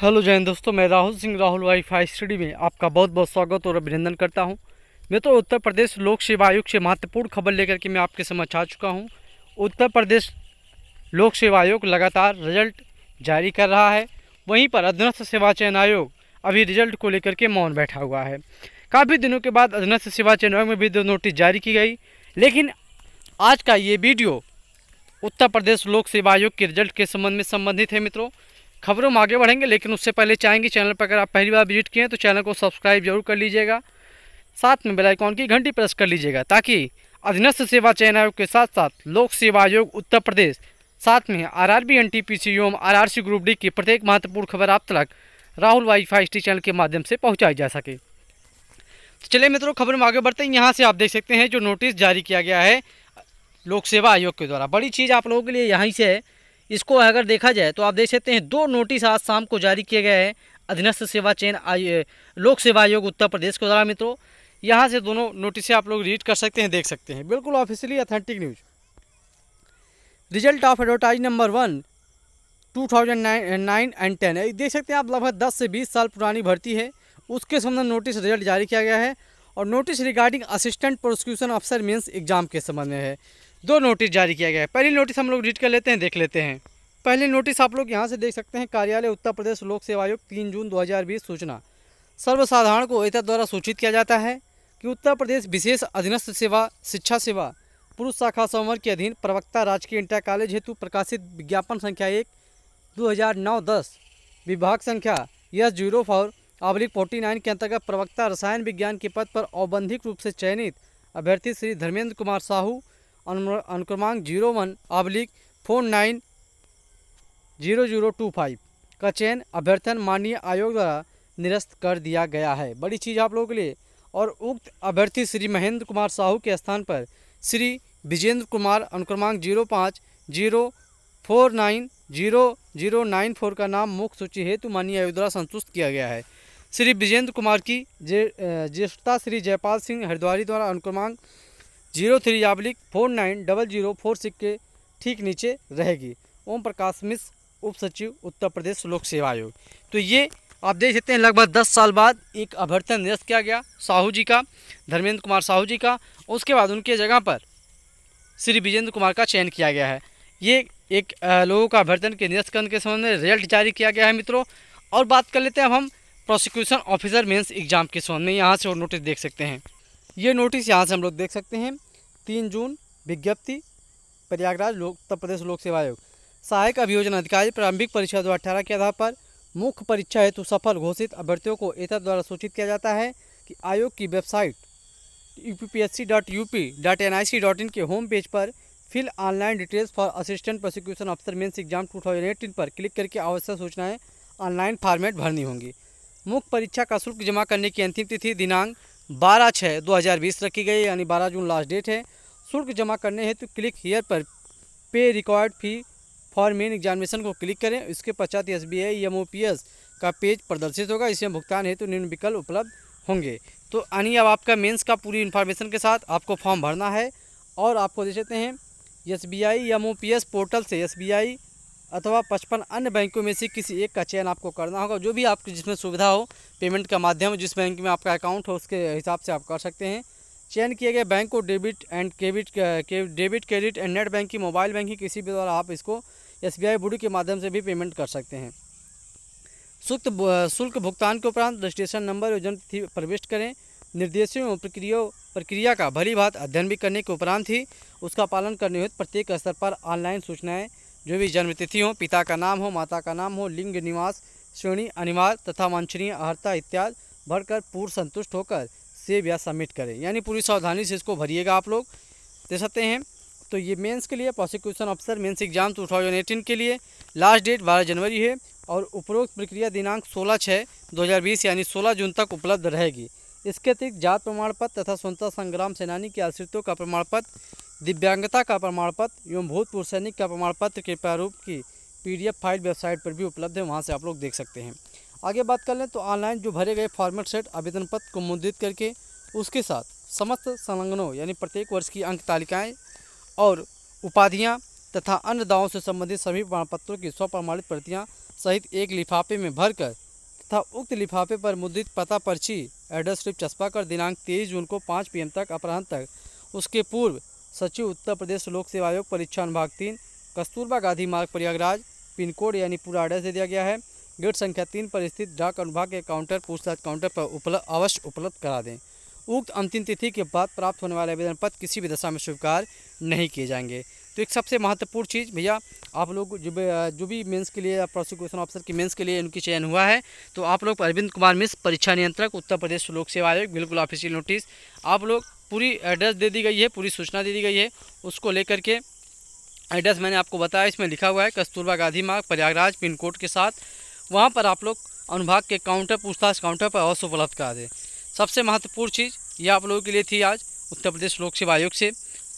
hello जैन दोस्तों मैं राहुल सिंह राहुल वाईफाई स्टडी में आपका बहुत बहुत स्वागत और अभिनंदन करता हूं मैं तो उत्तर प्रदेश लोक सेवा आयोग से महत्वपूर्ण खबर लेकर के मैं आपके समक्ष आ चुका हूं उत्तर प्रदेश लोक सेवा आयोग लगातार रिजल्ट जारी कर रहा है वहीं पर अधीनस्थ सेवा चयन आयोग अभी रिजल्ट को लेकर के मौन बैठा हुआ है काफ़ी दिनों के बाद अधीनस्थ सेवा चयन आयोग में भी नोटिस जारी की गई लेकिन आज का ये वीडियो उत्तर प्रदेश लोक सेवा आयोग के रिजल्ट के संबंध में संबंधित है मित्रों खबरों में आगे बढ़ेंगे लेकिन उससे पहले चाहेंगे चैनल पर अगर आप पहली बार विजिट किए तो चैनल को सब्सक्राइब जरूर कर लीजिएगा साथ में बेल आइकॉन की घंटी प्रेस कर लीजिएगा ताकि अधीनस्थ सेवा चयन आयोग के साथ साथ लोक सेवा आयोग उत्तर प्रदेश साथ में R R B N T P C एवं R R C group D की प्रत्येक महत्वपूर्ण खबर आप तक राहुल वाईफाई स्टी चैनल के माध्यम से पहुंचाई जा सके तो चलिए मित्रों खबर में आगे बढ़ते हैं यहाँ से आप देख सकते हैं जो नोटिस जारी किया गया है लोक सेवा आयोग के द्वारा बड़ी चीज़ आप लोगों के लिए यहाँ से है इसको अगर देखा जाए तो आप देख सकते हैं दो नोटिस आज शाम को जारी किए गए हैं अधीनस्थ सेवा चयन लोक सेवा आयोग उत्तर प्रदेश के द्वारा मित्रों यहाँ से दोनों नोटिस आप लोग रीड कर सकते हैं देख सकते हैं बिल्कुल officially authentic news result of advertise number one 2009 and ten देख सकते हैं आप लगभग 10 से 20 साल पुरानी भर्ती है उसके संबंध नोटिस रिजल्ट जारी किया गया है और नोटिस रिगार्डिंग असिस्टेंट प्रोसिक्यूशन अफसर मीन्स एग्जाम के संबंध में है दो नोटिस जारी किया गया है पहली नोटिस हम लोग रीड कर लेते हैं देख लेते हैं पहली नोटिस आप लोग यहाँ से देख सकते हैं कार्यालय उत्तर प्रदेश लोक सेवा आयोग तीन जून दो सूचना सर्वसाधारण को एता द्वारा सूचित किया जाता है कि उत्तर प्रदेश विशेष अधीनस्थ सेवा शिक्षा सेवा पुरुष शाखा संवर्ग के अधीन प्रवक्ता राजकीय इंटर कॉलेज हेतु प्रकाशित विज्ञापन संख्या एक दो हज़ार नौ दस विभाग संख्या S zero four oblique forty nine के अंतर्गत प्रवक्ता रसायन विज्ञान के पद पर औबंधिक रूप से चयनित अभ्यर्थी श्री धर्मेंद्र कुमार साहू अनुक्रमांक zero one oblique four nine zero zero two five का चयन अभ्यर्थन माननीय आयोग द्वारा निरस्त कर दिया गया है बड़ी चीज़ आप लोगों के लिए और उक्त अभ्यर्थी श्री महेंद्र कुमार साहू के स्थान पर श्री विजेंद्र कुमार अनुक्रमांक जीरो पाँच zero four nine zero zero nine four का नाम मुख्य सूची हेतु माननीय आयोग द्वारा संतुष्ट किया गया है श्री विजेंद्र कुमार की ज्येष्ठता श्री जयपाल सिंह हरिद्वारी द्वारा अनुक्रमांक zero three oblique four nine double zero four six के ठीक नीचे रहेगी ओम प्रकाश मिश्र उप सचिव उत्तर प्रदेश लोक सेवा आयोग तो ये आप देख सकते हैं लगभग दस साल बाद एक अभ्यर्थन निरस्त किया गया साहू जी का धर्मेंद्र कुमार साहू जी का उसके बाद उनके जगह पर श्री विजेंद्र कुमार का चयन किया गया है ये एक लोगों का अभ्यर्थन के करने के संबंध में रिजल्ट जारी किया गया है मित्रों और बात कर लेते हैं अब हम प्रोसिक्यूशन ऑफिसर मेंस एग्जाम के संबंध में यहाँ से और नोटिस देख सकते हैं ये नोटिस यहाँ से हम लोग देख सकते हैं तीन जून विज्ञप्ति प्रयागराज लोक उत्तर प्रदेश लोक सेवा आयोग सहायक अभियोजन अधिकारी प्रारंभिक परीक्षा दो अठारह के आधार पर मुख्य परीक्षा हेतु सफल घोषित अभ्यर्थियों को एतद द्वारा सूचित किया जाता है कि आयोग की वेबसाइट upsc.up.nic.in के होम पेज पर fill online details for assistant prosecution officer mains exam 2018 पर क्लिक करके आवश्यक सूचनाएं ऑनलाइन फॉर्मेट भरनी होंगी मुख्य परीक्षा का शुल्क जमा करने की अंतिम तिथि दिनांक बारह छः दो हज़ार बीस रखी गई यानी बारह जून लास्ट डेट है शुल्क जमा करने हेतु तो क्लिक हेयर पर pay record fee for main examination को क्लिक करें इसके पश्चात S B I M O P S का पेज प्रदर्शित होगा इसमें भुगतान हेतु तो निम्न विकल्प उपलब्ध होंगे तो यानी अब आपका मेंस का पूरी इन्फॉर्मेशन के साथ आपको फॉर्म भरना है और आपको दे देते हैं S B I M O P S portal से एस बी आई अथवा पचपन अन्य बैंकों में से किसी एक का चयन आपको करना होगा जो भी आपकी जिसमें सुविधा हो पेमेंट का माध्यम जिस बैंक में आपका अकाउंट हो उसके हिसाब से आप कर सकते हैं चयन किए गए बैंक को debit and credit debit credit and net banking mobile banking किसी भी द्वारा आप इसको एस बी आई के माध्यम से भी पेमेंट कर सकते हैं शुल्क शुल्क भुगतान के उपरांत रजिस्ट्रेशन नंबर और जन्मतिथि प्रविष्ट करें निर्देशों एवं प्रक्रिया प्रक्रिया का भली बात अध्ययन भी करने के उपरांत ही उसका पालन करने हेतु प्रत्येक स्तर पर ऑनलाइन सूचनाएँ जो भी जन्मतिथि हो पिता का नाम हो माता का नाम हो लिंग निवास श्रेणी अनिवार्य तथा वांछनीय अहर्ता इत्यादि भरकर पूर्व संतुष्ट होकर सेव या सबमिट करें यानी पूरी सावधानी से इसको भरिएगा आप लोग दे सकते हैं तो ये मेंस के लिए prosecution officer mains exam two eighteen के लिए लास्ट डेट 12 जनवरी है और उपरोक्त प्रक्रिया दिनांक 16 छः 2020 यानी 16 जून तक उपलब्ध रहेगी इसके अतिरिक्त जात प्रमाण पत्र तथा स्वतंत्रता संग्राम सेनानी के आश्रितों का प्रमाण पत्र दिव्यांगता का प्रमाण पत्र एवं भूतपूर्व सैनिक का प्रमाण पत्र के प्रारूप की पीडीएफ फाइल वेबसाइट पर भी उपलब्ध है वहाँ से आप लोग देख सकते हैं आगे बात कर लें तो ऑनलाइन जो भरे गए फॉर्मेट सेट आवेदन पत्र को मुद्रित करके उसके साथ समस्त संलग्नों यानी प्रत्येक वर्ष की अंक तालिकाएँ और उपाधियाँ तथा अन्य दावों से संबंधित सभी प्रमाण पत्रों की स्वप्रमाणित प्रतियाँ सहित एक लिफाफे में भरकर तथा उक्त लिफाफे पर मुद्रित पता पर्ची एड्रेस स्लिप चस्पा कर दिनांक तेईस जून को पाँच पीएम तक अपराह्न तक उसके पूर्व सचिव उत्तर प्रदेश लोक सेवा आयोग परीक्षा अनुभाग तीन कस्तूरबा गांधी मार्ग प्रयागराज पिन कोड यानी पूरा एड्रेस दे दिया गया है गेट संख्या तीन पर स्थित डाक अनुभाग के काउंटर पूछताछ काउंटर पर उपलब्ध अवश्य उपलब्ध करा दें उक्त अंतिम तिथि के बाद प्राप्त होने वाले आवेदन पत्र किसी भी दशा में स्वीकार नहीं किए जाएंगे तो एक सबसे महत्वपूर्ण चीज़ भैया आप लोग जो जो भी मेंस के लिए प्रोसिक्यूशन ऑफिसर की मेंस के लिए उनकी चयन हुआ है तो आप लोग अरविंद कुमार मिश्र परीक्षा नियंत्रक उत्तर प्रदेश लोक सेवा आयोग बिल्कुल ऑफिशियल नोटिस आप लोग पूरी एड्रेस दे दी गई है पूरी सूचना दे दी गई है उसको लेकर के एड्रेस मैंने आपको बताया इसमें लिखा हुआ है कस्तूरबा गांधी मार्ग प्रयागराज पिन कोड के साथ वहाँ पर आप लोग अनुभाग के काउंटर पूछताछ काउंटर पर अवश्य उपलब्ध करा दें सबसे महत्वपूर्ण चीज़ ये आप लोगों के लिए थी आज उत्तर प्रदेश लोक सेवा आयोग से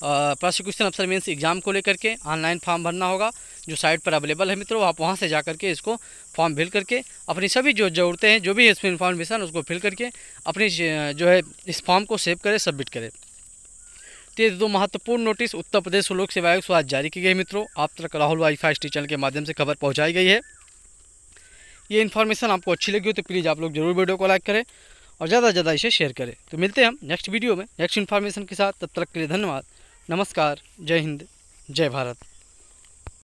प्रोसिक्यूशन अफसर मेन्स एग्ज़ाम को लेकर के ऑनलाइन फॉर्म भरना होगा जो साइट पर अवेलेबल है मित्रों आप वहाँ से जा करके इसको फॉर्म फिल करके अपनी सभी जो ज़रूरतें हैं जो भी इसमें इन्फॉर्मेशन उसको फिल करके अपनी जो है इस फॉर्म को सेव करें सबमिट करें तो ये दो महत्वपूर्ण नोटिस उत्तर प्रदेश लोक सेवा आयोग आज जारी की गई मित्रों आप तक राहुल वाई वाईफाई चैनल के माध्यम से खबर पहुँचाई गई है ये इन्फॉर्मेशन आपको अच्छी लगी हो तो प्लीज़ आप लोग जरूर वीडियो को लाइक करें और ज़्यादा से ज़्यादा इसे शेयर करें तो मिलते हैं हम नेक्स्ट वीडियो में नेक्स्ट इन्फॉर्मेशन के साथ तब तक के लिए धन्यवाद नमस्कार जय हिंद जय भारत